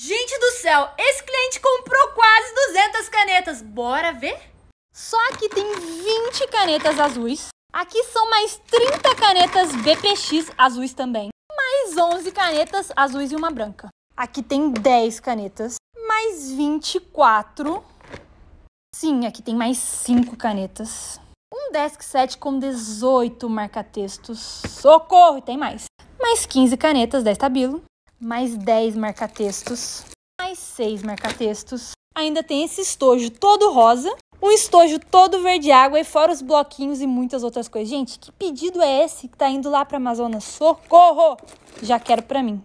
Gente do céu, esse cliente comprou quase 200 canetas. Bora ver? Só que tem 20 canetas azuis. Aqui são mais 30 canetas BPX azuis também. Mais 11 canetas azuis e uma branca. Aqui tem 10 canetas. Mais 24. Sim, aqui tem mais 5 canetas. Um desk set com 18 marca-textos. Socorro, tem mais. Mais 15 canetas da Estabilo mais 10 marcatextos, mais 6 marcatextos. Ainda tem esse estojo todo rosa, um estojo todo verde água e fora os bloquinhos e muitas outras coisas. Gente, que pedido é esse que tá indo lá para Amazonas? Socorro! Já quero para mim.